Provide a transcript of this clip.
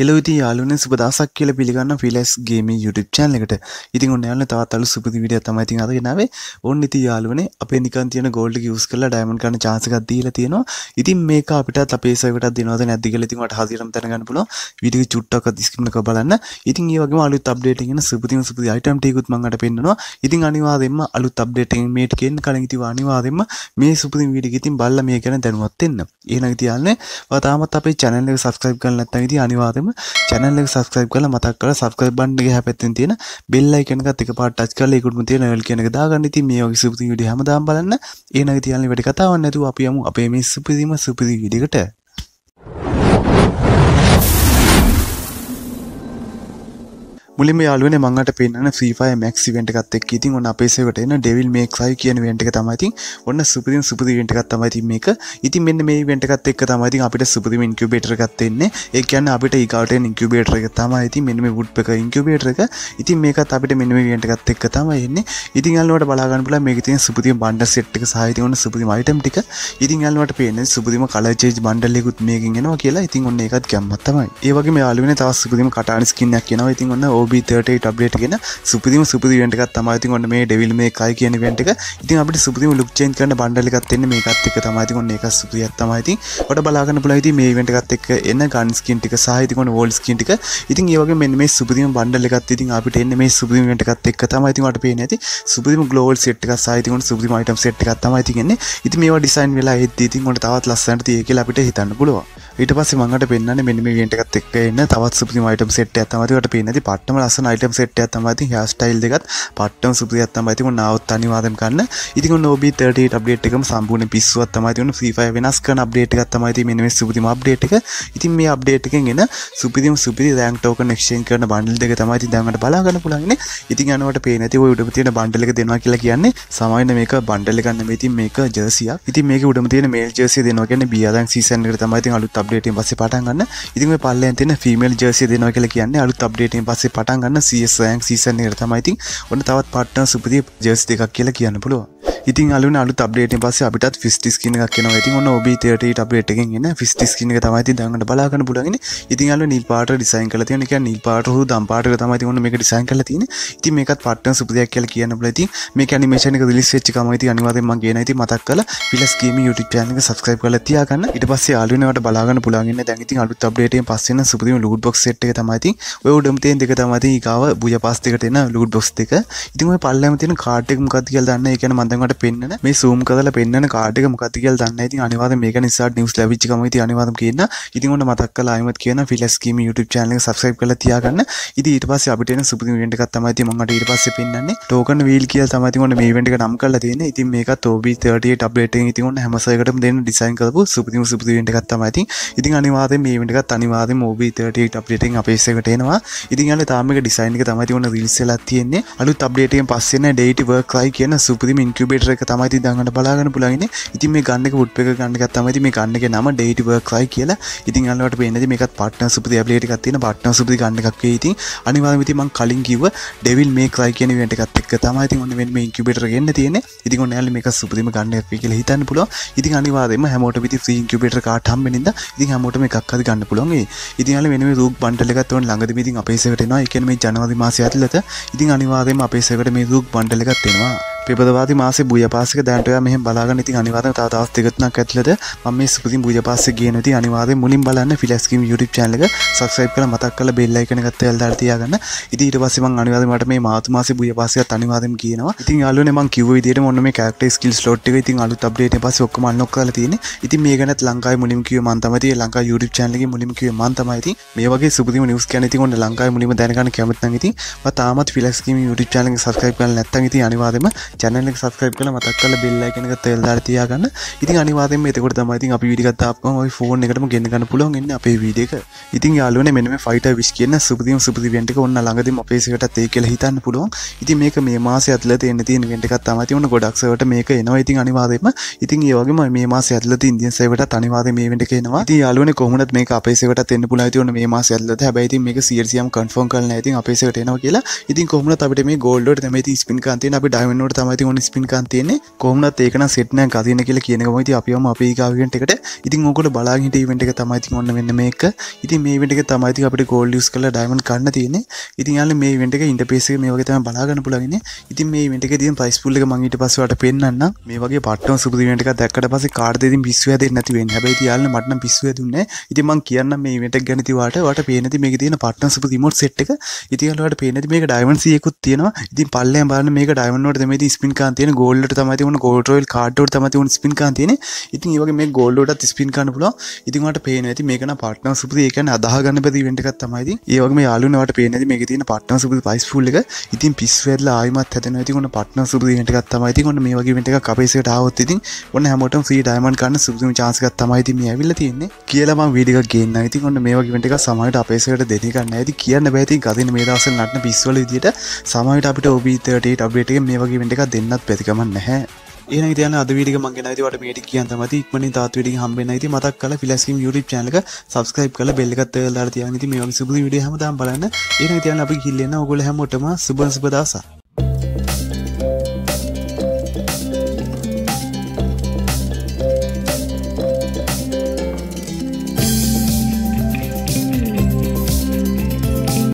හෙලවිති යාලුන සුපදසක් කියල පිළිගන්න ෆිලස් ගේම YouTube චැනලකට ඉතින් ඔන්න යාලන තවත් අලු සුපති විඩිය තමයිති අදගෙනාවේ ඔන්න ඉති යාලුවනේ අපේ නිකන් තියෙන ගෝල්ඩ ියස් කල ඩයිමන් කන චාසකක් දීලා තියෙනවා ඉතින් මේක අපිට අපේසකට දිනවද නැද්දිගල ඉතින්ට හසිරම් තැනගන්න පුල විඩි චුට්ටක් දිස්කමක බලන්න ඉතින් ඒවගේ අලුත් අප්ඩේටගෙන සුපතිම සුපති අයිටම් ටේකුත් මඟට පෙන්න්නවා ඉතින් අනිවාදෙන්ම අලුත් අප්ඩේටෙන් මේට කෙන් කලින් ඉතිව අනිවාදෙන්ම මේ සුපති විඩි ඉතින් බල්ල මේ ගැන දැනුවත්වෙන්න ඒනග තියන්නේ වතාමත් අපේ චැනල්ල සස්ක්‍රයිබ් කරන්න ඇත්තවිදි අනිවාදම වගේම චැනල් එක සබස්ක්‍රයිබ් කරලා මතක් කරලා සබස්ක්‍රයිබ් බටන් එක එහා පැත්තෙන් තියෙන බෙල් අයිකන් එකත් එකපාරට ටච් කරලා ඒකුටම තියෙන වෙල් කියන එක දාගන්න. ඉතින් මේ වගේ සුපිරි වීඩියෝ හැමදාම බලන්න. ඊළඟ තියන්නේ වැඩි කතාවක් නැතුව අපි යමු අපේ මේ සුපිරිම සුපිරි වීඩියකට. මුලින්ම යාලුවනේ මංගට පෙන්න්න ්‍රීෆය මැක්සි වෙන්ට එකත් එක් ඉතින් ඔන්න අපේසකට එන ඩෙවිල් මේක්සයි කියන වෙන්ටක තමයිතින් ඔන්න සුපදින් සුපදි වෙන්ටකත් තමයිති මේක ඉතින් මෙන්න මේ වෙන්ටකත් එක් තමයිති අපිට සුපදිම ඉන්කබේටර ගත්තෙන්නේ ඒ කියන්න අපිට ඒකාට ඉන්කබේටර එක තමයිති මෙනම ගුට් එක ඉන්කබේටර එක ඉතින් මේකත් අපිට මෙනම වෙන්ටකත් එක් තමයින්නේ ඉතින් අල්ලුවට බලාගන්නපුල මේක තින් සුපති බන්ඩ සෙට්ක සහිති ඔන්න සුපදි මයිටම් ටික ඉතින් අල්ලුවට පේන සුපදිම කලජේ බන්ඩල්ලෙකුත් මේකින් එනවා කියලා ඉතින් ඔන්න එකත් ගැම්මත්තමයි ඒවගේ යාලුවෙන තවස්සුපදිම කටානිස්කින්නක් කියෙනවා ඉතින් ඔන්න ඕ ඔබ30 ටබ්ලට් ගෙන සුපදිම සුපදිවෙන්ටක් තමයිති ඔන්න මේ ඩෙවිල් මේ එකයි කියන වෙන්ට එක ඉතින් අපට සුපදිම ලුක්්චෙන් කරන බණ්ඩලිකත්වෙන්න මේකත්ක තමයිති ඔන්න එක සුපියක් තමයිති ොට බලාගන්න පුලයිති මේ වෙන්ටකත් එක් එන්න ගන්ස්කින්ටික සාහිතිකොන වෝල්ස්කින්ටික ඉතින් ඒවගේ මෙ මේ සුපදිම බණ්ඩලිකත් ඉතින් අපට එන්න මේ සුපදිම වෙන්ටකත් එක් තමයිතිමට පේ නැති සුපදිම ගලෝල් සෙට්ක සාහිතිකොන සුපදිම අයිටම් සෙට්ක් තමයිතිගන්නේ ඉති මේ ඩිසයින් වෙලා හිදීතින් ොට තවත් ලස්සන්ට ඒකල අපිට හිතන්න පුළුව ඊට පස්ස මඟට පෙන්න්න මෙනිම ගෙන්ටකත් එක් එන්න තවත් සුපදිම අයිටම් සෙට් ඇතමතිවට පේනති පට්ටම හරිම ලස්සන අයිටම් සෙට්ය තමයිති හස්ටයිල් දෙකත් පට්ටම සුපිය අත්තමයිතිම නවත් අනිවාදම කන්න ඉතික නොබි 30 අප්ඩේට් එකම සම්පූර්ණ පිස්සුවත් තමයිතිවන ්‍රීෆය වෙනස් කන අප්ඩේට් එකත් තමයිති මෙනිම සුපතිම අප්ඩේට් එක ඉතින් මේ අප්ඩේට් එකෙන් එන සුපිදිම සුපිරි රෑන්ක් ටෝක නෙක්ෂන් කරන බන්ඩල් දෙක තමයිති දඟට බලාගන්න පුළන්ගෙන ඉතින් අනවට පේනැති උඩම තියෙන බන්ඩලක දෙනවා කියලා කියන්නේ සමයින මේක බන්ඩල ගන්න මේති මේක ජර්සිය ඉති මේක උඩම තියෙන මේල් ජර්සිය දෙනවා කියන්නේ බියදන් සීසන් එකට තමයි ඉතින් අලුත් අප්ඩේටෙන් පස්සේ පටන් ගන්න ඉතින් මේ පල්ලෙන් තියෙන ෆීමේල් ජර්සිය දෙනවා කියලා කියන්නේ අලුත් අප්ඩේටෙන් පස්සේ පටන් පටන්ගන්න සෑන් සීසන් නිර්තමයිතින් ඔන්න තවත් පට්න සුපතිය ජෙස් දෙකක් කියලා කියන්න පුළුව ඉතින් අලු අලු අපේට පස අපිටත් ෆිස්ටිස් කියන කියන ඇති ඔන්න ඔබතයට අපේටගෙන් එන්න ෆිස්ටිස් කියන තමයිති දඟට බලාගන්න පුඩගෙන ඉතින් අල නිල් පාට ඩිසයින් කල තියන එක නිල් පාටහු දම් පාට තමයි ඔන්න මේක ඩිසයින් කල තින ඉති මේකත් පට්න සුපදයක් කියල කියන්න බලති මේ නිමේෂන ලිස් ච් මති අනිවාදම ගේ නති මතක් කල පිලස්ගේම යුට චානක සස්ක්‍රයිප කල තියාගන්න ඉට පස්ස අලුනට බලාගන්න පුලාගන්න දැනති අලුත් අපේට පස්සන සුපදම ලුඩ් බොක් ට තමයිති ඔයඩමතේ දෙක තමති කාව බුජ පස්තකට එන ලුඩ් බොස් එක ඉතිම පල්ලම තින කාටෙක් මකත් කියල් දන්න එකන මඳකට පෙන්න්න මේ සූම් කදල පෙන්න්න කාටක මොකතිකල් දන්න ඉති අනිවාද මේක නිසා නිස් ලවිච්චි මති අනිවාදම් කියන්න ඉතින්ට මතක් කලායිමත් කියන ෆිලස්කීම YouTube චානල සබස්ක්‍රයිබ් කල තියාගන්න ඉති ඊට පස්ස අපිට සුපි වෙන්ටකක් තමයිති මට ඊට පස්ස පෙන්න්නේ ටෝකන් වීල් කියල් තමතිවට මේ වෙන්ට නම් කල තියෙන ඉතින් මේක තෝබි තට ටබ්ලට ඉතිවන්න හැමසකට දෙන්න ඩිසයින් කලපු සුපතිම සුපතිවෙන්ට කත්තමයිති ඉතින් අනිවාද මේ වෙන්ටකත් අනිවාද මෝබී තට අප්ලේටෙන් අපේසකටේනවා ඉතින් අල තාමක ඩිසයින්ක තමතිවන රිල්සලත් තියෙන්නේ අලු තබ්ලේටෙන් පස්සෙන ඩේට වර්ක්ලයි කියන සුපතිම ඉන්කුබේ ඩිස්ක්‍රපේටර එක තමයිති දඟට බලාගන්න පුලගෙන ඉතින් මේ ගන්නක පුට් එක ගන්නක තමයිති මේ ගන්නක නම ඩේටවර්ක්ලයි කියලා ඉතින් අල්ලට පේනද මේකත් පට්න සුපති ඇපලේට තින පට්න සුපති ගන්නකක්ේ ඉතින් අනිවාමති මං කලින් කිව ඩෙවිල් මේ ලයි කියන වැටකත් එක් තමයිති ඔන්න වෙන් මේ ඉක්කපෙටර ගන්න තියෙන ඉතින් ඔන්නෑල මේක සුපතිම ගන්න කියල හිතන්න පුල ඉතින් අනිවාදම හැමෝට විති ඉංකුපේට කාටම් වෙනිද ඉති හමෝටම එකක්ද ගන්න පුළන්ගේ ඉතිහල වෙන රූ බන්ටලකත්ව ළඟද විතින් අපේසකටෙනවා එකන මේ ජනවාද මාසය ඇතුලත ඉතින් අනිවාදම අපේසකට මේ රූක් බන්ටලකත්වෙනවා ප්‍රබදවාද මාස බුය පාසක දැන්ටය මෙහ බලාග ඉති අනිවාද තාස් දෙගත්නක් ඇත්ලද ම ස්පති බුජ පස ගේ නති අනිවාද මුලින් බලන්න ෆිලස්කම් යුටි චනල සක්සයිප කල මතක් කල බෙල්ලයිකන ගත්ත ඇල්දරතියාගන්න ඉදිට පසම අනිවාදමට මේ මාතුමාස බුය පාසක අනිවාදම කියනවා ඉතින් අලු ම කිව දට මොනම කක්ට ස්කිල් ලොට් ඉතින් අලු බ්ේට පස ඔක්කම නොක්කල තියෙන ඉති මේ ගැත් ලංකායි මුලින් කිව මන්තමති ලංකා යුටි චනලගේ මුලින් කිව මන්තමයිති මේගේ සුපති නිස් කැනති ොන්න ලංකායි මුලිම දැනගන්න කැමත්නගති තාමත් ෆිලස්කම යුටි චනල සස්කයිප නැත්තගති අනිවාදම චැනලක් සස්ක්‍රප් කල මතක් කල බෙල්ලා කෙනක තෙල්දාර තියාගන්න ඉතින් අනිවාදෙන් එතකොට තමයිති අපි විඩිගත්තාම ඔයි ෆෝන් එකටම ගෙන්ගන්න පුලොන්න්න අපේ විඩියක ඉතින් යාලුවන මෙම ෆයිට විශ් කියන්න සුපතිම සුපති වෙන්ට ඔන්න ළඟදම අපේසකටත් ඒ කියල හිතන්න පුළුවන් ඉති මේක මේ මාස ඇත්ල එන්න තින් වෙන්ටකත් තමති වන ගොඩක්සවට මේක එනවා ඉතින් අනිවාදෙම ඉතින් ඒවගේම මේ මාස ඇත්ල ඉන්දියන්සේවට අනිවාද මේ වෙන්ට කියනවා ති යාලුවන කොහමත් මේ අපේසකට තෙන්න පුලාතිවන මේ මාස ඇත්ලත හැබයිති මේක සියසියම් කන්ෆෝන් කරන ඇතින් අපේසකටනවා කියලා ඉතින් කොහමට අපට මේ ගෝල්ඩ මෙති ස්පින් කන්තින අපි ඩයිමනට තම තමයි ඕන ස්පින්කාන් තියන්නේ කොමනත් ඒකන සෙට්න කතින කියලා කියනකමයිති අපිම අපිකාවෙන්ට එකට ඉතින් ඔකොට බලාගිට ඉවට එක තමයිති ඔන්න වෙන්න මේක ඉති මේ වෙන්ට එක තමයිති අපට ගෝල්ඩියස් කල ඩයිමන් කන්න තියන්නේ ඉතින් යාල මේ වෙන්ට එක ඉන්ටපේසේ මේ වගේ තම බලාගන්න පුලගෙන ඉතින් මේ වෙන්ට එක තින් ප්‍රයිස්පුල්ල මංගේට පසවට පෙන්න්න මේ වගේ පට්ටම සුපදිවට එක දැක්කට පස කාර්දෙති පිස්වද නැතිවෙන් හැබයි යාල මටන පිස්ව දුන්න ඉතිමං කියන්න මේ වෙට ගැනතිවාට වට පේනති මේ තින පට්න සුප දිමොට සෙට් එක ඉතිහලට පේනති මේක ඩයිමන්සියකුත් තියෙනවා ඉතින් පල්ලය බාන මේක ඩයිමනෝට මේ ස්පින් කාන්තියන ගෝල්ලට තමයි වන ගෝටරල් කාඩ්ඩට තමති වන ස්පින් කාන්තියන ඉතින් ඒවගේ මේ ගෝල්ලට ස්පින් කාන්න පුල ඉතින්ට පේන ඇති මේකන පට්න සුපද ඒකන අදාගන්න පැති වෙන්ටකත් තමයිද ඒවගේ යාලුනට පේනති මේ තින පට්න සුපද පයිස් පුල්ල එක ඉතින් පිස්වෙල්ල ආයමත් හැතන ඇති වන පට්න සුපදටකත් තමයිති ොන්න මේ වගේ ට කපේසට ආවත්තිතින් ඔන්න හැමෝටම් ්‍රී ඩයිමන් කන්න සුදුම චාසකත් තමයිති මේ ඇවිල්ල තියන්නේ කියලම විඩික ගන්න ඇති ොන්න මේ වගේ වැටක සමට අපේසකට දෙනකන්න ඇති කියන්න බැති ගතින මේ දස නටන පිස්වල දිට සමයිට අපිට ඔබීතට අපේට e මේ වගේ වැටක දෙන්නත් පැතිකම නැහැ ඒන තියන අදවිඩික මගේ නතිවට මේටි කියන් තමති ඉක්මන තාත්වඩි හම්බෙන ති මතක් කල ිලස්කම් ුටි චනක සස්ක්‍රයිප් කල බෙල්ලගත් ලා තියන ති මේ සුබ විඩ හම දම් බලන්න ඒන තියන අපි හිල්ලන්න ඔගොල හැමෝටම සුබන් සුපදසා